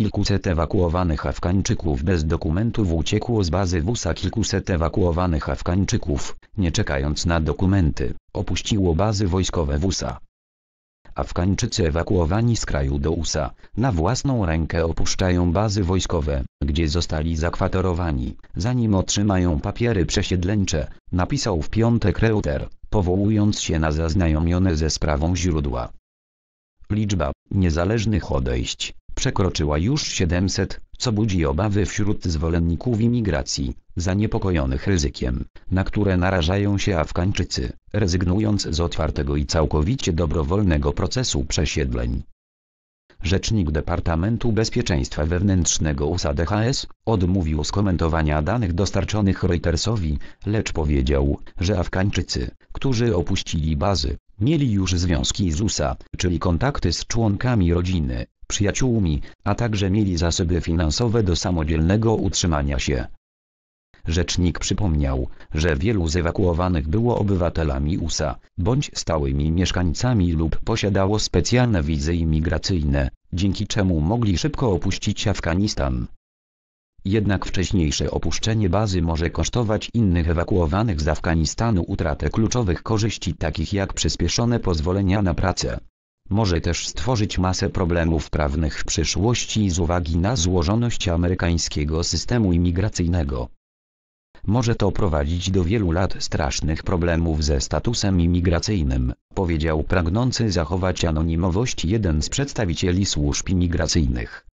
Kilkuset ewakuowanych Afgańczyków bez dokumentów uciekło z bazy WUSA. Kilkuset ewakuowanych Afgańczyków, nie czekając na dokumenty, opuściło bazy wojskowe WUSA. Afgańczycy ewakuowani z kraju do USA, na własną rękę opuszczają bazy wojskowe, gdzie zostali zakwaterowani, zanim otrzymają papiery przesiedleńcze, napisał w piątek Reuter, powołując się na zaznajomione ze sprawą źródła. Liczba niezależnych odejść przekroczyła już 700, co budzi obawy wśród zwolenników imigracji, zaniepokojonych ryzykiem, na które narażają się Afgańczycy, rezygnując z otwartego i całkowicie dobrowolnego procesu przesiedleń. Rzecznik Departamentu Bezpieczeństwa Wewnętrznego USADHS odmówił skomentowania danych dostarczonych Reutersowi, lecz powiedział, że Afgańczycy, którzy opuścili bazy, mieli już związki z USA, czyli kontakty z członkami rodziny, przyjaciółmi, a także mieli zasoby finansowe do samodzielnego utrzymania się. Rzecznik przypomniał, że wielu z ewakuowanych było obywatelami USA, bądź stałymi mieszkańcami lub posiadało specjalne wizy imigracyjne, dzięki czemu mogli szybko opuścić Afganistan. Jednak wcześniejsze opuszczenie bazy może kosztować innych ewakuowanych z Afganistanu utratę kluczowych korzyści takich jak przyspieszone pozwolenia na pracę. Może też stworzyć masę problemów prawnych w przyszłości z uwagi na złożoność amerykańskiego systemu imigracyjnego. Może to prowadzić do wielu lat strasznych problemów ze statusem imigracyjnym, powiedział pragnący zachować anonimowość jeden z przedstawicieli służb imigracyjnych.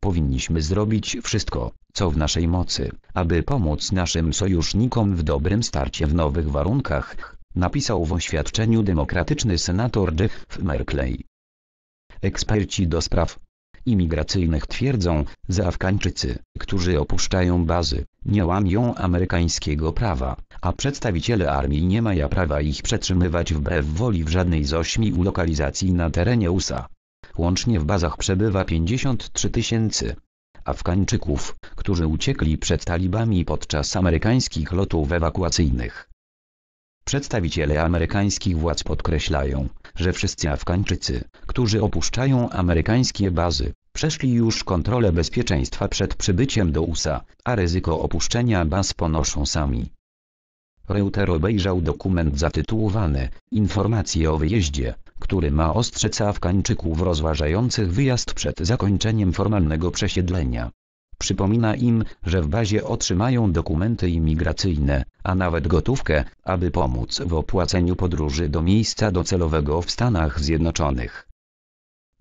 Powinniśmy zrobić wszystko, co w naszej mocy, aby pomóc naszym sojusznikom w dobrym starcie w nowych warunkach, napisał w oświadczeniu demokratyczny senator Jeff Merkley. Eksperci do spraw imigracyjnych twierdzą, że Afgańczycy, którzy opuszczają bazy, nie łamią amerykańskiego prawa, a przedstawiciele armii nie mają prawa ich przetrzymywać wbrew woli w żadnej z ośmiu lokalizacji na terenie USA. Łącznie w bazach przebywa 53 tysięcy Afgańczyków, którzy uciekli przed talibami podczas amerykańskich lotów ewakuacyjnych. Przedstawiciele amerykańskich władz podkreślają, że wszyscy Afgańczycy, którzy opuszczają amerykańskie bazy, przeszli już kontrolę bezpieczeństwa przed przybyciem do USA, a ryzyko opuszczenia baz ponoszą sami. Reuter obejrzał dokument zatytułowany Informacje o wyjeździe, który ma ostrzec Afgańczyków rozważających wyjazd przed zakończeniem formalnego przesiedlenia. Przypomina im, że w bazie otrzymają dokumenty imigracyjne, a nawet gotówkę, aby pomóc w opłaceniu podróży do miejsca docelowego w Stanach Zjednoczonych.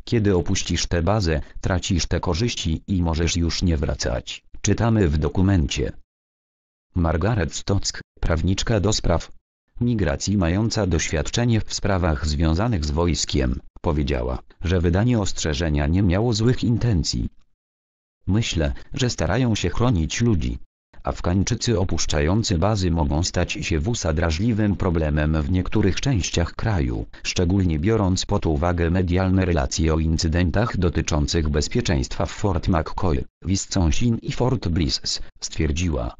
Kiedy opuścisz tę bazę, tracisz te korzyści i możesz już nie wracać, czytamy w dokumencie. Margaret Stock, prawniczka do spraw migracji mająca doświadczenie w sprawach związanych z wojskiem, powiedziała, że wydanie ostrzeżenia nie miało złych intencji, Myślę, że starają się chronić ludzi. Afgańczycy opuszczający bazy mogą stać się WUSA drażliwym problemem w niektórych częściach kraju, szczególnie biorąc pod uwagę medialne relacje o incydentach dotyczących bezpieczeństwa w Fort McCoy, Wisconsin i Fort Bliss, stwierdziła.